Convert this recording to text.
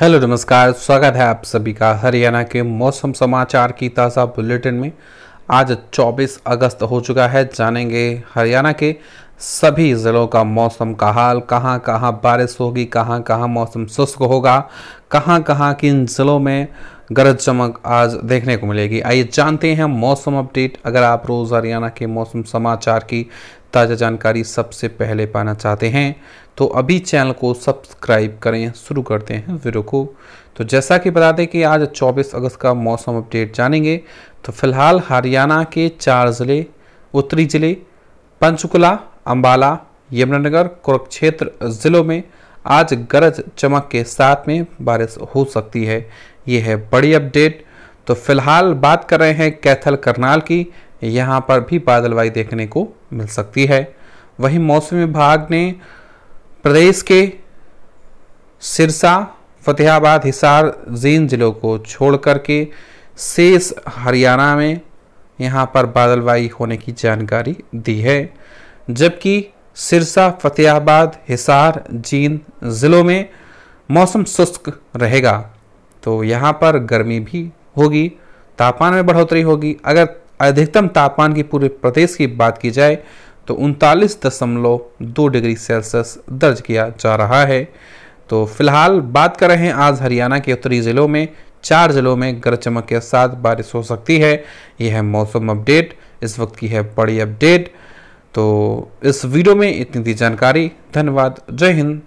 hello नमस्कार स्वागत है आप सभी का हरियाणा के मौसम समाचार की ताज़ा बुलेटिन में आज 24 अगस्त हो चुका है जानेंगे हरियाणा के सभी ज़िलों का मौसम का हाल कहां कहां बारिश होगी कहां कहां मौसम शुष्क होगा कहां कहां किन ज़िलों में गरज चमक आज देखने को मिलेगी आइए जानते हैं मौसम अपडेट अगर आप रोज़ हरियाणा के मौसम समाचार की ताज़ा जानकारी सबसे पहले पाना चाहते हैं तो अभी चैनल को सब्सक्राइब करें शुरू करते हैं वीडियो को तो जैसा कि बता दें कि आज 24 अगस्त का मौसम अपडेट जानेंगे तो फिलहाल हरियाणा के चार ज़िले उत्तरी ज़िले पंचकुला अम्बाला यमुनानगर कुरुक्षेत्र ज़िलों में आज गरज चमक के साथ में बारिश हो सकती है ये है बड़ी अपडेट तो फिलहाल बात कर रहे हैं कैथल करनाल की यहाँ पर भी बादलवाई देखने को मिल सकती है वहीं मौसम विभाग ने प्रदेश के सिरसा फतेहाबाद हिसार जीन जिलों को छोड़ करके शेष हरियाणा में यहाँ पर बादलवाई होने की जानकारी दी है जबकि सिरसा फतेहाबाद हिसार जींद ज़िलों में मौसम शुष्क रहेगा तो यहाँ पर गर्मी भी होगी तापमान में बढ़ोतरी होगी अगर अधिकतम तापमान की पूरे प्रदेश की बात की जाए तो उनतालीस दशमलव दो डिग्री सेल्सियस दर्ज किया जा रहा है तो फिलहाल बात कर रहे हैं आज हरियाणा के उत्तरी ज़िलों में चार ज़िलों में गरज चमक के साथ बारिश हो सकती है यह है मौसम अपडेट इस वक्त की है बड़ी अपडेट तो इस वीडियो में इतनी थी जानकारी धन्यवाद जय हिंद